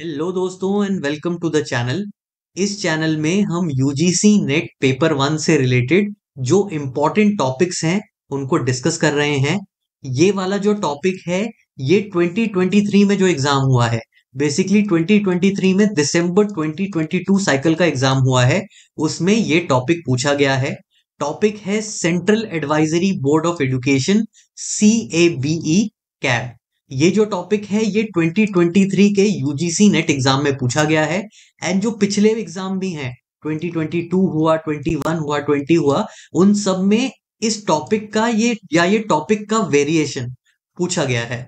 hello दोस्तों and welcome to the channel इस channel में हम यूजीसी नेट पेपर वन से रिलेटेड जो इम्पोर्टेंट टॉपिक्स हैं उनको डिस्कस कर रहे हैं ये वाला जो टॉपिक है ये 2023 में जो एग्जाम हुआ है बेसिकली 2023 में दिसंबर 2022 साइकिल का एग्जाम हुआ है उसमें ये टॉपिक पूछा गया है टॉपिक है central advisory board of education C A B E CABE ये जो टॉपिक है ये 2023 के यूजीसी नेट एग्जाम में पूछा गया है एंड जो पिछले एग्जाम भी हैं 2022 हुआ 21 हुआ 20 हुआ उन सब में इस टॉपिक का ये या ये टॉपिक का वेरिएशन पूछा गया है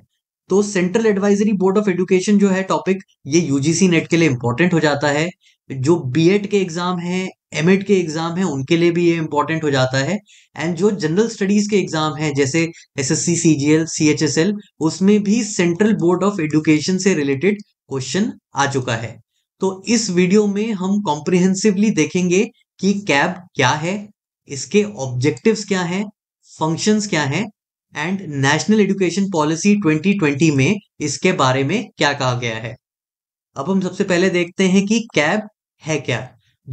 तो central advisory board of education जो है टॉपिक ये यूजीसी नेट के लिए इंपॉर्टेंट हो जाता है जो बीएड के एग्जाम है एमेड e के एग्जाम है उनके लिए भी ये इंपॉर्टेंट हो जाता है एंड जो जनरल स्टडीज के एग्जाम है जैसे S S C C G L C H S L उसमें भी सेंट्रल बोर्ड ऑफ एजुकेशन से रिलेटेड क्वेश्चन आ चुका है तो इस वीडियो में हम कॉम्प्रिहेंसिवली देखेंगे कि कैब क्या है इसके ऑब्जेक्टिव्स क्या हैं फंक्शंस क्या हैं एंड नेशनल एजुकेशन पॉलिसी 2020 में इसके बारे में क्या कहा गया है अब हम सबसे पहले देखते हैं कि कैब है क्या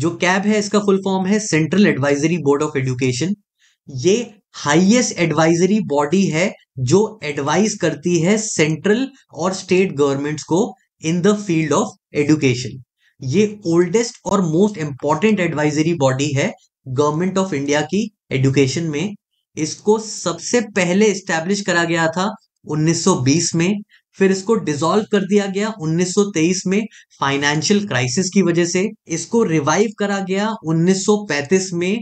जो कैब है इसका फुल फॉर्म है central advisory board of education ये हाईएस्ट एडवाइजरी बॉडी है जो एडवाइज करती है सेंट्रल और स्टेट गवर्नमेंट्स को in the field of education ये ओल्डेस्ट और मोस्ट इंपॉर्टेंट एडवाइजरी बॉडी है गवर्नमेंट ऑफ इंडिया की एजुकेशन में इसको सबसे पहले स्टैब्लिश करा गया था 1920 में फिर इसको डिसॉल्व कर दिया गया 1923 में फाइनेंशियल क्राइसिस की वजह से इसको रिवाइव करा गया 1935 में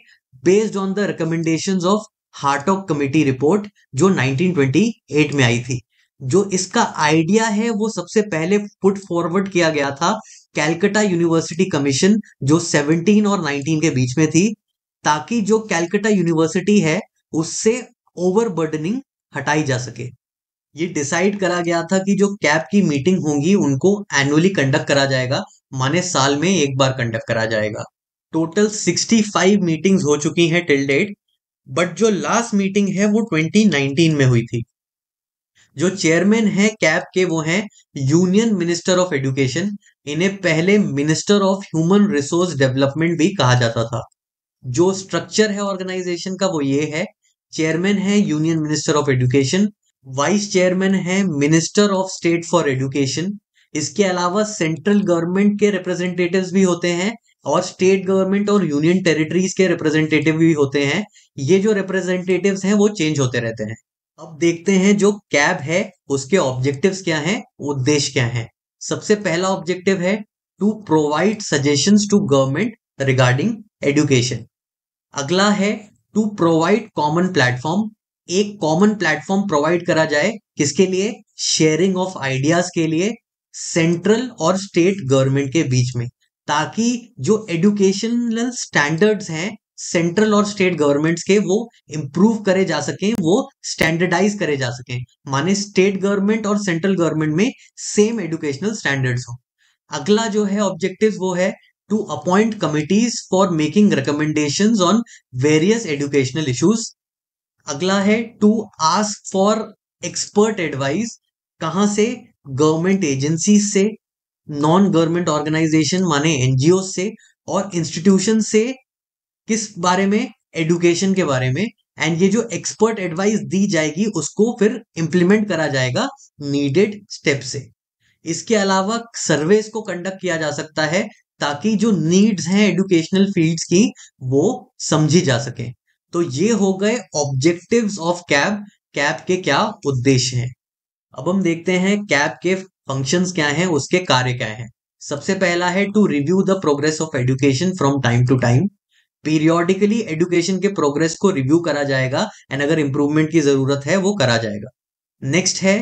based on the recommendation of Hartog committee report जो 1928 में आई थी जो इसका आइडिया है वो सबसे पहले पुट फॉरवर्ड किया गया था कैलकटा यूनिवर्सिटी कमीशन जो 17 और 19 के बीच में थी ताकि जो कैलकटा यूनिवर्सिटी है उससे ओवरबर्डनिंग हटाई जा सके ये डिसाइड करा गया था कि जो कैब की मीटिंग होंगी उनको एनुअली कंडक्ट करा जाएगा माने साल में एक बार कंडक्ट करा जाएगा टोटल 65 मीटिंग्स हो चुकी हैं टिल डेट बट जो लास्ट मीटिंग है वो 2019 में हुई थी जो चेयरमैन है कैब के वो हैं यूनियन मिनिस्टर ऑफ एजुकेशन इन्हें पहले minister of human resource development भी कहा जाता था जो स्ट्रक्चर है ऑर्गेनाइजेशन का वो ये है चेयरमैन है union minister of education vice chairman है minister of state for education इसके अलावा सेंट्रल गवर्नमेंट के रिप्रेजेंटेटिव भी होते हैं और स्टेट गवर्नमेंट और यूनियन टेरिटरीज के रिप्रेजेंटेटिव भी होते हैं ये जो रिप्रेजेंटेटिव हैं वो चेंज होते रहते हैं अब देखते हैं जो कैब है उसके ऑब्जेक्टिव क्या हैं उद्देश्य क्या हैं सबसे पहला ऑब्जेक्टिव है to provide suggestion to government regarding education अगला है टू प्रोवाइड कॉमन प्लेटफॉर्म एक कॉमन प्लेटफॉर्म प्रोवाइड करा जाए किसके लिए शेयरिंग ऑफ आइडियाज के लिए सेंट्रल और स्टेट गवर्नमेंट के बीच में ताकि जो एडुकेशनल स्टैंडर्ड्स हैं सेंट्रल और स्टेट गवर्नमेंट्स के वो इम्प्रूव करे जा सके वो स्टैंडर्डाइज करे जा सके माने स्टेट गवर्नमेंट और सेंट्रल गवर्नमेंट में सेम एडुकेशनल स्टैंडर्ड्स हो अगला जो है ऑब्जेक्टिव वो है to appoint committees for making recommendation on various educational issues अगला है to ask for expert advice कहाँ से गवर्नमेंट एजेंसी से नॉन गवर्नमेंट ऑर्गेनाइजेशन माने एनजीओ से और इंस्टीट्यूशन से किस बारे में एडुकेशन के बारे में एंड ये जो एक्सपर्ट एडवाइस दी जाएगी उसको फिर इम्प्लीमेंट करा जाएगा नीडेड स्टेप से इसके अलावा सर्वेस को कंडक्ट किया जा सकता है ताकि जो नीड्स हैं एडुकेशनल फील्ड्स की वो समझी जा सके तो ये हो गए ऑब्जेक्टिव्स ऑफ कैब कैब के क्या उद्देश्य हैं अब हम देखते हैं कैब के फंक्शंस क्या हैं उसके कार्य क्या हैं सबसे पहला है to review the progress of education from time to time periodically education के प्रोग्रेस को रिव्यू करा जाएगा एंड अगर इंप्रूवमेंट की जरूरत है वो करा जाएगा नेक्स्ट है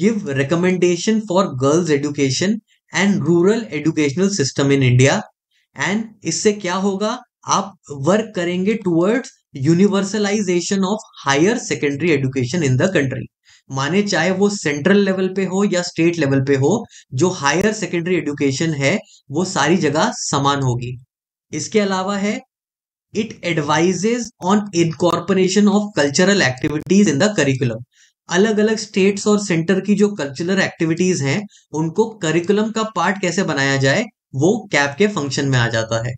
give recommendation for girls education and rural educational system in India and इससे क्या होगा आप वर्क करेंगे towards universalisation of higher secondary education in the country माने चाहे वो सेंट्रल लेवल पे हो या स्टेट लेवल पे हो जो हायर सेकेंडरी एजुकेशन है वो सारी जगह समान होगी इसके अलावा है it advises on incorporation of cultural activities in the curriculum अलग अलग स्टेट्स और सेंटर की जो कल्चरल एक्टिविटीज हैं उनको करिकुलम का पार्ट कैसे बनाया जाए वो कैप के फंक्शन में आ जाता है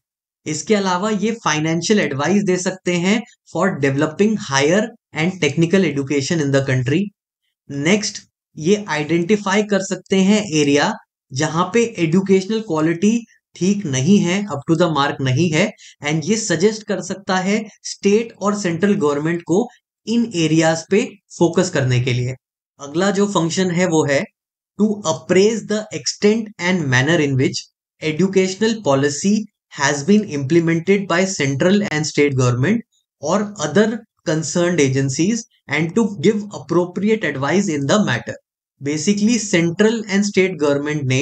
इसके अलावा ये फाइनेंशियल एडवाइस दे सकते हैं for developing higher and technical education in the country next ये आइडेंटिफाई कर सकते हैं एरिया जहां पे एडुकेशनल क्वालिटी ठीक नहीं है अप टू द मार्क नहीं है एंड ये सजेस्ट कर सकता है स्टेट और सेंट्रल गवर्नमेंट को इन एरियाज पे फोकस करने के लिए अगला जो फंक्शन है वो है to appraise the extent and manner in which educational policy has been implemented by central and state government or other concerned agencies and to give appropriate advice in the matter basically central and state government ने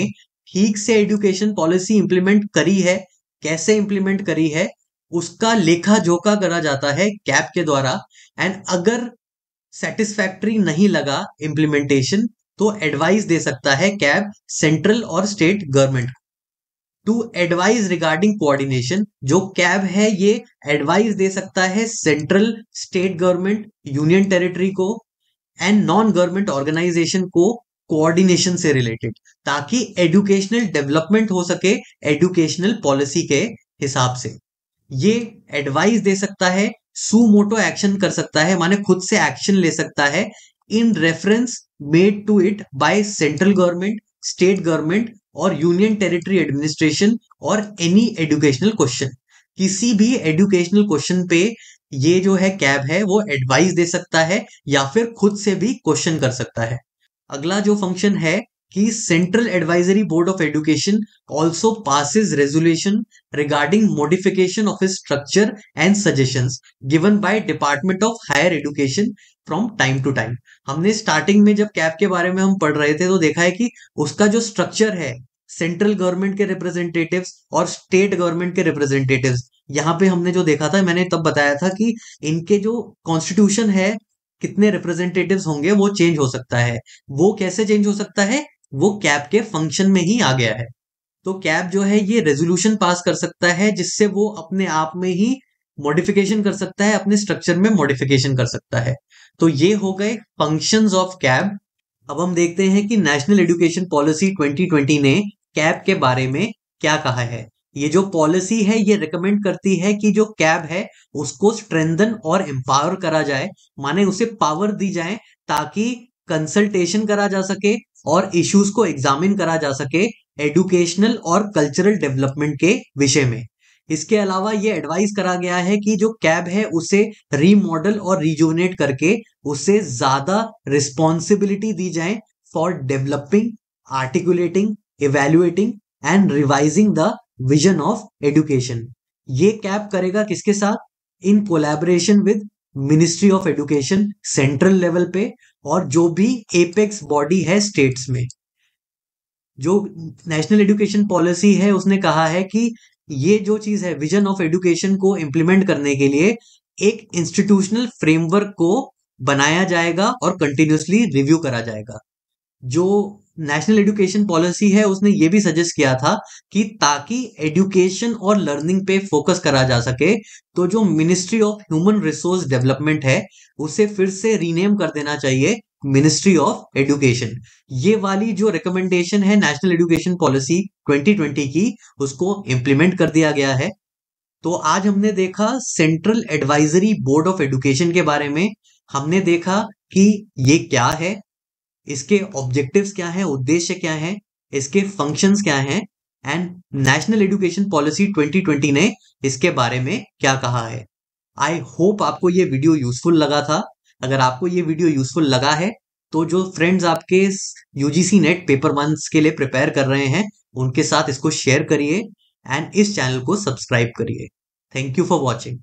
ठीक से education policy implement करी है कैसे implement करी है उसका लेखा जोखा करा जाता है कैप के द्वारा एंड अगर सेटिस्फैक्ट्री नहीं लगा इम्प्लीमेंटेशन तो एडवाइस दे सकता है कैब सेंट्रल और स्टेट गवर्नमेंट को टू एडवाइज रिगार्डिंग कोऑर्डिनेशन जो कैब है ये एडवाइस दे सकता है central state government union territory को एंड नॉन गवर्नमेंट ऑर्गेनाइजेशन को कोऑर्डिनेशन से रिलेटेड ताकि एजुकेशनल डेवलपमेंट हो सके एजुकेशनल पॉलिसी के हिसाब से ये एडवाइस दे सकता है सुमोटो एक्शन कर सकता है माने खुद से एक्शन ले सकता है in reference made to it by central government state government और यूनियन टेरिटरी एडमिनिस्ट्रेशन और एनी एजुकेशनल क्वेश्चन किसी भी एजुकेशनल क्वेश्चन पे ये जो है कैब है वो एडवाइस दे सकता है या फिर खुद से भी क्वेश्चन कर सकता है अगला जो फंक्शन है कि central advisory board of education also passes resolution regarding modification of structure and suggestions given by department of higher education from time to time हमने स्टार्टिंग में जब कैप के बारे में हम पढ़ रहे थे तो देखा है कि उसका जो स्ट्रक्चर है सेंट्रल गवर्नमेंट के रिप्रेजेंटेटिव्स और स्टेट गवर्नमेंट के रिप्रेजेंटेटिव्स यहाँ पे हमने जो देखा था मैंने तब बताया था कि इनके जो कॉन्स्टिट्यूशन है कितने रिप्रेजेंटेटिव होंगे वो चेंज हो सकता है वो कैसे चेंज हो सकता है वो कैप के फंक्शन में ही आ गया है तो कैप जो है ये रेजोल्यूशन पास कर सकता है जिससे वो अपने आप में ही मॉडिफिकेशन कर सकता है अपने स्ट्रक्चर में मॉडिफिकेशन कर सकता है तो ये हो गए फंक्शंस ऑफ कैब अब हम देखते हैं कि नेशनल एजुकेशन पॉलिसी 2020 ने कैब के बारे में क्या कहा है ये जो पॉलिसी है ये रिकमेंड करती है कि जो कैब है उसको स्ट्रेंथन और एम्पावर करा जाए माने उसे पावर दी जाए ताकि कंसल्टेशन करा जा सके और इश्यूज को एग्जामिन करा जा सके एडुकेशनल और कल्चरल डेवलपमेंट के विषय में इसके अलावा ये एडवाइस करा गया है कि जो कैब है उसे रीमॉडल और रिजोनेट करके उसे ज्यादा रिस्पॉन्सिबिलिटी दी जाए for developing articulating evaluating and revising the vision of education ये कैब करेगा किसके साथ in collaboration with ministry of education central level पे और जो भी एपेक्स बॉडी है स्टेट्स में जो नेशनल एडुकेशन पॉलिसी है उसने कहा है कि ये जो चीज है विजन ऑफ एडुकेशन को इम्प्लीमेंट करने के लिए एक इंस्टीट्यूशनल फ्रेमवर्क को बनाया जाएगा और कंटिन्यूसली रिव्यू करा जाएगा जो नेशनल एजुकेशन पॉलिसी है उसने ये भी सजेस्ट किया था कि ताकि एजुकेशन और लर्निंग पे फोकस करा जा सके तो जो ministry of human resource development है उसे फिर से रीनेम कर देना चाहिए मिनिस्ट्री ऑफ एजुकेशन ये वाली जो रिकमेंडेशन है नेशनल एजुकेशन पॉलिसी 2020 की उसको इम्प्लीमेंट कर दिया गया है तो आज हमने देखा central advisory board of education के बारे में हमने देखा कि ये क्या है इसके ऑब्जेक्टिव्स क्या है उद्देश्य क्या है इसके फंक्शंस क्या है एंड नेशनल एजुकेशन पॉलिसी 2020 ने इसके बारे में क्या कहा है आई होप आपको ये वीडियो यूजफुल लगा था अगर आपको ये वीडियो यूजफुल लगा है तो जो फ्रेंड्स आपके यूजीसी नेट पेपर वन के लिए प्रिपेयर कर रहे हैं उनके साथ इसको शेयर करिए एंड इस चैनल को सब्सक्राइब करिए थैंक यू फॉर वॉचिंग